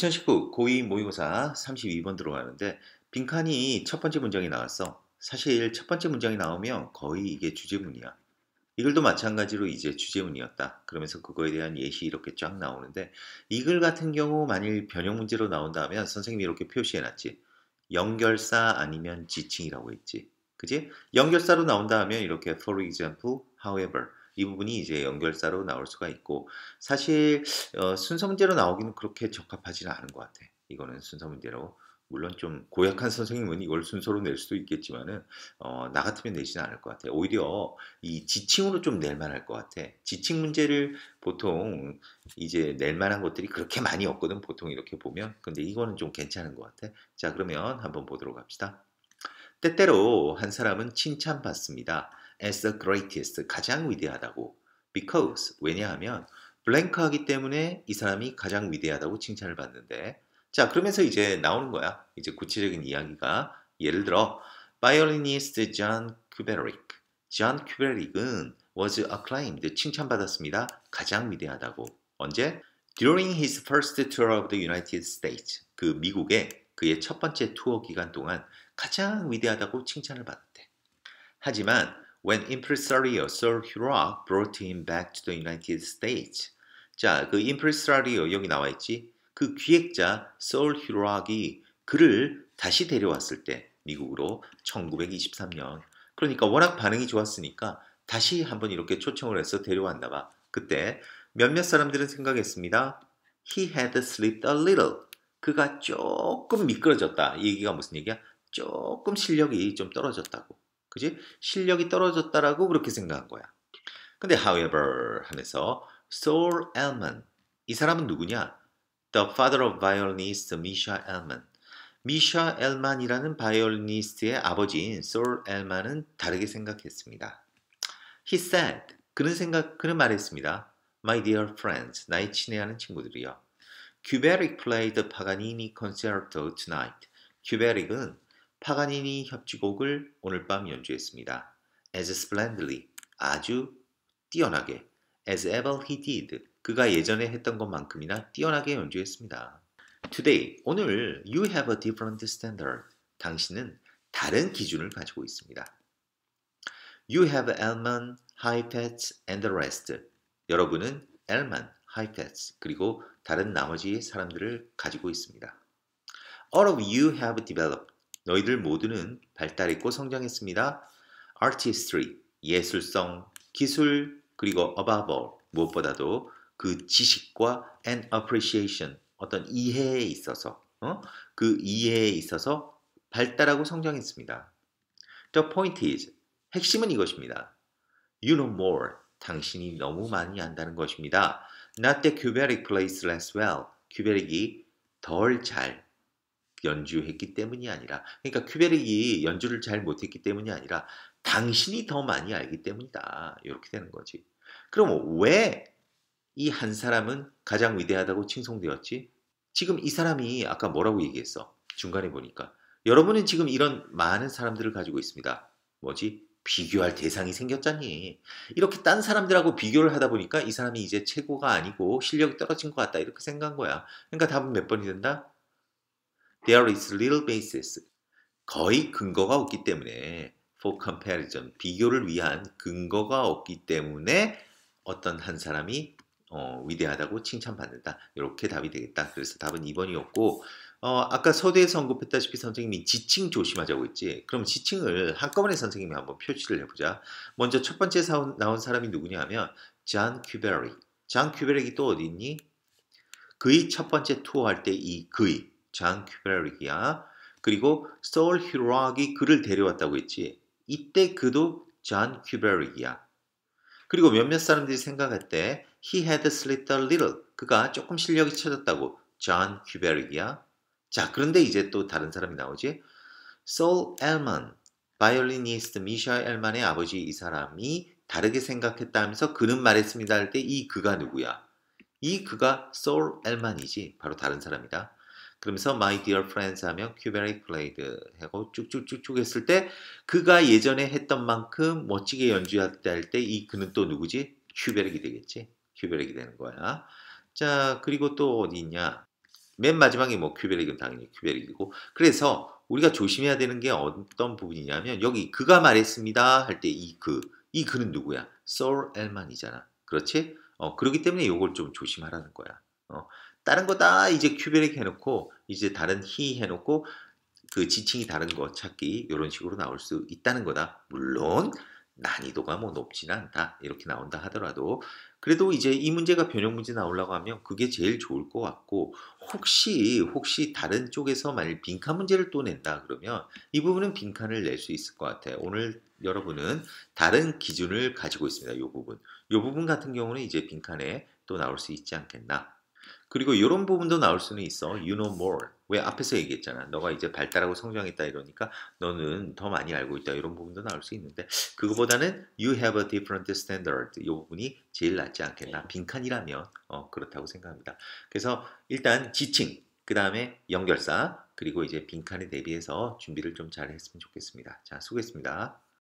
2019고위 모의고사 32번 들어가는데 빈칸이 첫 번째 문장이 나왔어. 사실 첫 번째 문장이 나오면 거의 이게 주제문이야. 이글도 마찬가지로 이제 주제문이었다. 그러면서 그거에 대한 예시 이렇게 쫙 나오는데 이 글 같은 경우 만일 변형 문제로 나온다면 선생님이 이렇게 표시해놨지. 연결사 아니면 지칭이라고 했지. 그지? 연결사로 나온다 하면 이렇게 for example, however 이 부분이 이제 연결사로 나올 수가 있고 사실 어, 순서 문제로 나오기는 그렇게 적합하지는 않은 것 같아. 이거는 순서 문제로 물론 좀 고약한 선생님은 이걸 순서로 낼 수도 있겠지만은 어, 나 같으면 내지는 않을 것같아 오히려 이 지칭으로 좀 낼 만할 것 같아. 지칭 문제를 보통 이제 낼 만한 것들이 그렇게 많이 없거든. 보통 이렇게 보면. 근데 이거는 좀 괜찮은 것 같아. 자, 그러면 한번 보도록 합시다. 때때로 한 사람은 칭찬받습니다. as the greatest 가장 위대하다고 because 왜냐하면 블랭크하기 때문에 이 사람이 가장 위대하다고 칭찬을 받는데 자 그러면서 이제 나오는 거야 이제 구체적인 이야기가 예를 들어 b violinist John 바이 i k John 큐베릭 존큐 i k 은 was acclaimed 칭찬받았습니다 가장 위대하다고 언제? During his first tour of the United States 그 미국의 그의 첫 번째 투어 기간 동안 가장 위대하다고 칭찬을 받았대 하지만 When Impresario Sir Hurag o brought him back to the United States. 자, 그 Impresario 여기 나와 있지? 그 기획자 Sir Hurag이 o 그를 다시 데려왔을 때 미국으로 1923년. 그러니까 워낙 반응이 좋았으니까 다시 한번 이렇게 초청을 해서 데려왔나 봐. 그때 몇몇 사람들은 생각했습니다. He had slipped a little. 그가 조금 미끄러졌다. 이 얘기가 무슨 얘기야? 조금 실력이 좀 떨어졌다고. 그지? 실력이 떨어졌다라고 그렇게 생각한 거야. 근데 however 하면서 Saul Elman 이 사람은 누구냐? The father of violinist Misha Elman. 미샤 엘만이라는 바이올리니스트의 아버지인 솔 엘만은 다르게 생각했습니다. He said, 그는 생각, 그는 말했습니다. My dear friends, 나의 친애하는 친구들이여. 큐베릭 played Paganini concerto tonight. 큐베릭은 파가니니 협주곡을 오늘 밤 연주했습니다. As splendidly, 아주 뛰어나게. As ever he did, 그가 예전에 했던 것만큼이나 뛰어나게 연주했습니다. Today, 오늘 you have a different standard. 당신은 다른 기준을 가지고 있습니다. You have almond, high fats, and the rest. 여러분은 almond, high fats, 그리고 다른 나머지 사람들을 가지고 있습니다. All of you have developed. 너희들 모두는 발달했고 성장했습니다. artistry, 예술성, 기술, 그리고 above all, 무엇보다도 그 지식과 and appreciation, 어떤 이해에 있어서, 어? 그 이해에 있어서 발달하고 성장했습니다. The point is, 핵심은 이것입니다. You know more, 당신이 너무 많이 안다는 것입니다. Not that Kubernetes plays less well, 큐베릭이 덜잘 연주했기 때문이 아니라 그러니까 큐베릭이 연주를 잘 못했기 때문이 아니라 당신이 더 많이 알기 때문이다. 이렇게 되는 거지. 그럼 왜 이 한 사람은 가장 위대하다고 칭송되었지? 지금 이 사람이 아까 뭐라고 얘기했어? 중간에 보니까 여러분은 지금 이런 많은 사람들을 가지고 있습니다. 뭐지? 비교할 대상이 생겼잖니. 이렇게 딴 사람들하고 비교를 하다 보니까 이 사람이 이제 최고가 아니고 실력이 떨어진 것 같다. 이렇게 생각한 거야. 그러니까 답은 몇 번이 된다? there is little basis. 거의 근거가 없기 때문에 for comparison 비교를 위한 근거가 없기 때문에 어떤 한 사람이 어, 위대하다고 칭찬받는다. 이렇게 답이 되겠다. 그래서 답은 2번이었고 어, 아까 서두에서 언급했다시피 선생님이 지칭 조심하자고 했지. 그럼 지칭을 한꺼번에 선생님이 한번 표시를 해보자. 먼저 첫 번째 사 나온 사람이 누구냐 하면 잔 큐베릭. 잔 큐베릭이 또 어디 있니? 그의 첫 번째 투어할 때 이 그의 잔큐베릭기야 그리고 소울 히로아기 그를 데려왔다고 했지. 이때 그도 잔큐베릭기야 그리고 몇몇 사람들이 생각할 때 he had slipped a little. 그가 조금 실력이 쳐졌다고잔큐베릭기야 자, 그런데 이제 또 다른 사람이 나오지. 솔 엘먼, 바이올리니스트 미샤 엘만의 아버지 이 사람이 다르게 생각했다면서 그는 말했습니다 할 때 이 그가 누구야? 이 그가 솔 엘만이지. 바로 다른 사람이다. 그러면서 My Dear Friends 하면 큐베리 플레이드 하고 쭉쭉쭉쭉 했을 때 그가 예전에 했던 만큼 멋지게 연주할때 이 그는 또 누구지? 큐베릭이 되겠지. 큐베릭이 되는 거야. 자 그리고 또 어디 있냐. 맨 마지막에 뭐 큐베릭은 당연히 큐베릭이고 그래서 우리가 조심해야 되는 게 어떤 부분이냐면 여기 그가 말했습니다 할 때 이 그 이 그, 그는 누구야? 솔 엘만이잖아. 그렇지? 어, 그렇기 때문에 이걸 좀 조심하라는 거야. 어, 다른 거 다 이제 큐베릭 해놓고 이제 다른 히 해놓고 그 지칭이 다른 거 찾기 이런 식으로 나올 수 있다는 거다. 물론 난이도가 뭐높진 않다 이렇게 나온다 하더라도 그래도 이제 이 문제가 변형 문제 나오려고 하면 그게 제일 좋을 것 같고 혹시 혹시 다른 쪽에서 만약 빈칸 문제를 또 낸다 그러면 이 부분은 빈칸을 낼 수 있을 것 같아요 오늘 여러분은 다른 기준을 가지고 있습니다 이 부분 이 부분 같은 경우는 이제 빈칸에 또 나올 수 있지 않겠나 그리고 이런 부분도 나올 수는 있어. You know more. 왜 앞에서 얘기했잖아. 너가 이제 발달하고 성장했다 이러니까 너는 더 많이 알고 있다. 이런 부분도 나올 수 있는데 그거보다는 you have a different standard. 이 부분이 제일 낫지 않겠나. 네. 빈칸이라면 어, 그렇다고 생각합니다. 그래서 일단 지칭, 그 다음에 연결사, 그리고 이제 빈칸에 대비해서 준비를 좀 잘 했으면 좋겠습니다. 자, 수고했습니다.